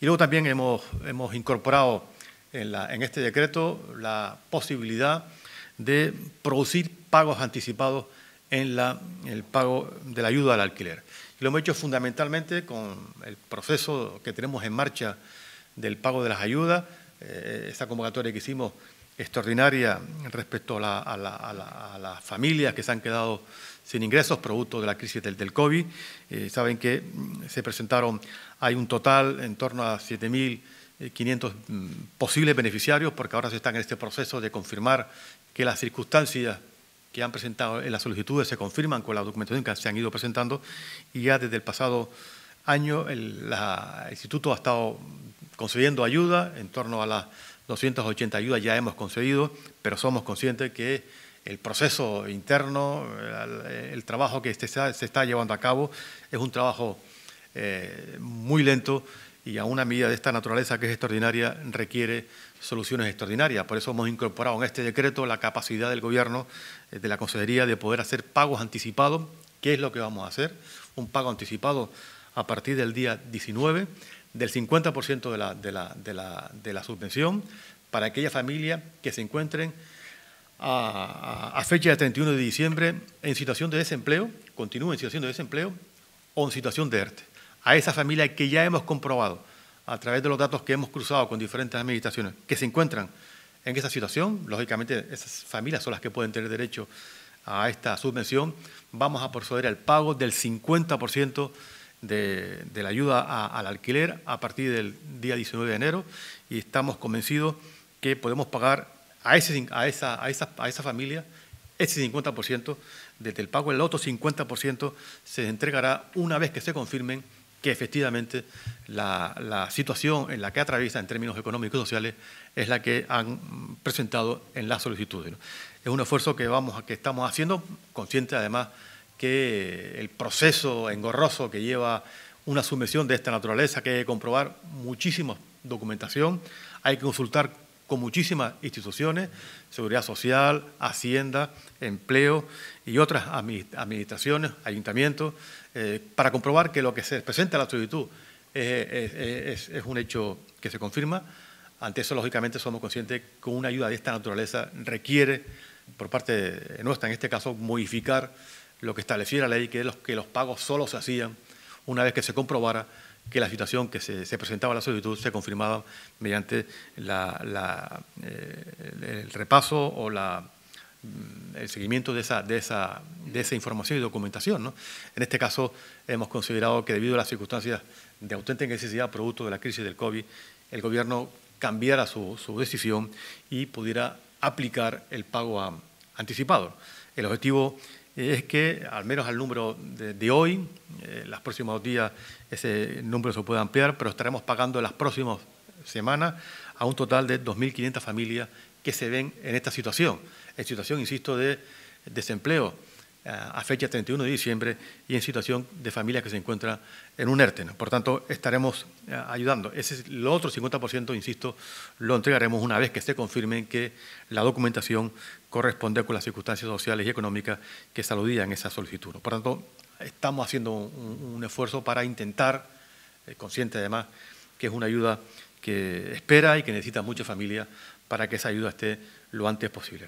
Y luego también hemos, incorporado en, este decreto la posibilidad de producir pagos anticipados en, el pago de la ayuda al alquiler. Y lo hemos hecho fundamentalmente con el proceso que tenemos en marcha del pago de las ayudas, eh, esa convocatoria que hicimos extraordinaria respecto a, las familias que se han quedado sin ingresos producto de la crisis del, COVID. Eh, saben que mm, se presentaron, hay un total en torno a 7.500 mm, posibles beneficiarios, porque ahora se están en este proceso de confirmar que las circunstancias que han presentado en las solicitudes se confirman con la documentación que se han ido presentando y ya desde el pasado año el, instituto ha estado concediendo ayuda en torno a la 280 ayudas ya hemos concedido, pero somos conscientes que el proceso interno, el, trabajo que se está, llevando a cabo, es un trabajo eh, muy lento y a una medida de esta naturaleza que es extraordinaria requiere soluciones extraordinarias. Por eso hemos incorporado en este decreto la capacidad del Gobierno, eh, de la Consejería, de poder hacer pagos anticipados, que es lo que vamos a hacer, un pago anticipado a partir del día 19 del 50% de la, de, la, de, la, subvención para aquellas familias que se encuentren a, fecha de 31 de diciembre en situación de desempleo, continúen en situación de desempleo o en situación de ERTE. A esa familia que ya hemos comprobado a través de los datos que hemos cruzado con diferentes administraciones que se encuentran en esa situación, lógicamente esas familias son las que pueden tener derecho a a esta subvención, vamos a proceder al pago del 50% de, la ayuda al alquiler a partir del día 19 de enero y estamos convencidos que podemos pagar a, ese, a, esa, a, esa, a esa familia ese 50% desde el pago. El otro 50% se entregará una vez que se confirmen que efectivamente la, situación en la que atraviesa en términos económicos y sociales es la que han presentado en las solicitudes. Es un esfuerzo que, vamos, que estamos haciendo, consciente además que el proceso engorroso que lleva una sumisión de esta naturaleza, que hay que comprobar muchísima documentación, hay que consultar con muchísimas instituciones, seguridad social, hacienda, empleo y otras administraciones, ayuntamientos, eh, para comprobar que lo que se presenta a la solicitud es, un hecho que se confirma. Ante eso, lógicamente, somos conscientes que una ayuda de esta naturaleza requiere, por parte nuestra, en este caso, modificar lo que estableciera la ley, que que los pagos solo se hacían una vez que se comprobara que la situación que se, presentaba a la solicitud se confirmaba mediante eh, el repaso o la, mm, el seguimiento de esa, de, esa, de esa información y documentación. En este caso, hemos considerado que debido a las circunstancias de auténtica necesidad producto de la crisis del COVID, el Gobierno cambiara su, decisión y pudiera aplicar el pago anticipado. El objetivo es que, al menos al número de, hoy, eh, los próximos días ese número se puede ampliar, pero estaremos pagando en las próximas semanas a un total de 2.500 familias que se ven en esta situación, en situación, insisto, de desempleo eh, a fecha 31 de diciembre y en situación de familia que se encuentra en un ERTE. Por tanto, estaremos eh, ayudando. Ese es el otro 50%, insisto, lo entregaremos una vez que se confirme que la documentación corresponde con las circunstancias sociales y económicas que saludían esa solicitud. Por tanto, estamos haciendo un, esfuerzo para intentar, eh, consciente además, que es una ayuda que espera y que necesita mucha familia para que esa ayuda esté lo antes posible.